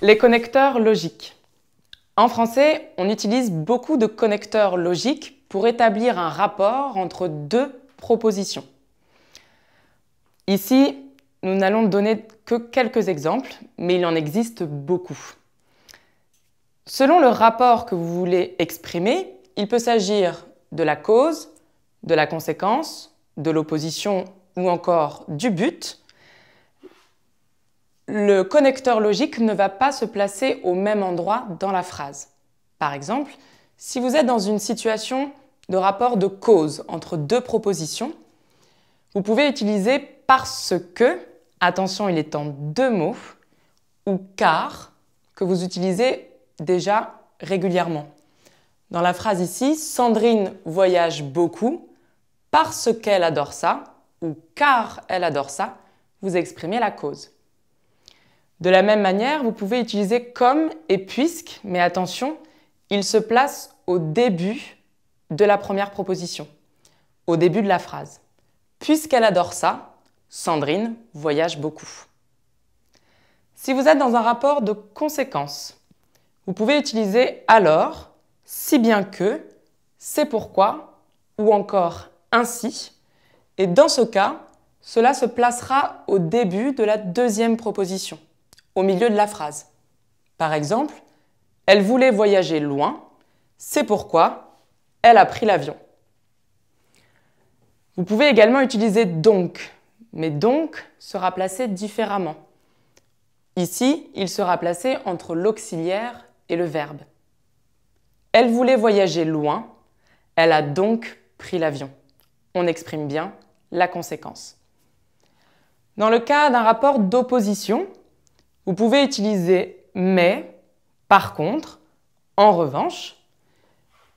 Les connecteurs logiques. En français, on utilise beaucoup de connecteurs logiques pour établir un rapport entre deux propositions. Ici, nous n'allons donner que quelques exemples, mais il en existe beaucoup. Selon le rapport que vous voulez exprimer, il peut s'agir de la cause, de la conséquence, de l'opposition ou encore du but, le connecteur logique ne va pas se placer au même endroit dans la phrase. Par exemple, si vous êtes dans une situation de rapport de cause entre deux propositions, vous pouvez utiliser parce que, attention, il est en deux mots, ou car, que vous utilisez déjà régulièrement. Dans la phrase ici, Sandrine voyage beaucoup parce qu'elle adore ça, ou car elle adore ça, vous exprimez la cause. De la même manière, vous pouvez utiliser comme et puisque, mais attention, il se place au début de la première proposition, au début de la phrase. Puisqu'elle adore ça, Sandrine voyage beaucoup. Si vous êtes dans un rapport de conséquence, vous pouvez utiliser alors, si bien que, c'est pourquoi, ou encore ainsi, et dans ce cas, cela se placera au début de la deuxième proposition au milieu de la phrase. Par exemple, elle voulait voyager loin, c'est pourquoi elle a pris l'avion. Vous pouvez également utiliser donc, mais donc sera placé différemment. Ici, il sera placé entre l'auxiliaire et le verbe. Elle voulait voyager loin, elle a donc pris l'avion. On exprime bien la conséquence. Dans le cas d'un rapport d'opposition, vous pouvez utiliser mais, par contre, en revanche,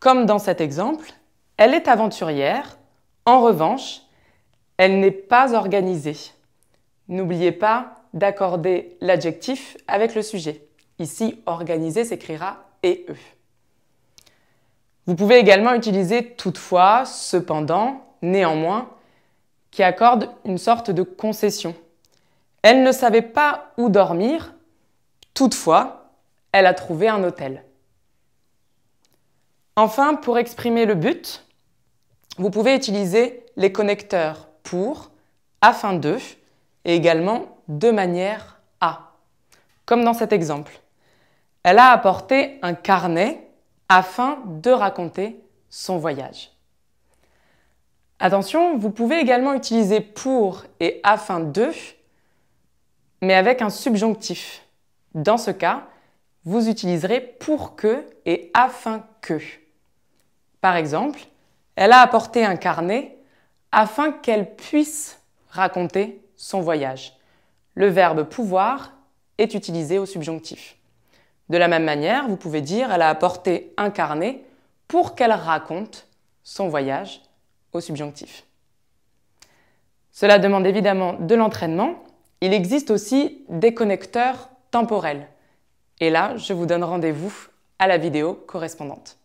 comme dans cet exemple, elle est aventurière, en revanche, elle n'est pas organisée. N'oubliez pas d'accorder l'adjectif avec le sujet. Ici, organisée s'écrira et eux. Vous pouvez également utiliser toutefois, cependant, néanmoins, qui accorde une sorte de concession. Elle ne savait pas où dormir, toutefois, elle a trouvé un hôtel. Enfin, pour exprimer le but, vous pouvez utiliser les connecteurs pour, afin de et également de manière à, comme dans cet exemple. Elle a apporté un carnet afin de raconter son voyage. Attention, vous pouvez également utiliser pour et afin de mais avec un subjonctif. Dans ce cas, vous utiliserez pour que et afin que. Par exemple, elle a apporté un carnet afin qu'elle puisse raconter son voyage. Le verbe pouvoir est utilisé au subjonctif. De la même manière, vous pouvez dire elle a apporté un carnet pour qu'elle raconte son voyage au subjonctif. Cela demande évidemment de l'entraînement, il existe aussi des connecteurs temporels. Et là, je vous donne rendez-vous à la vidéo correspondante.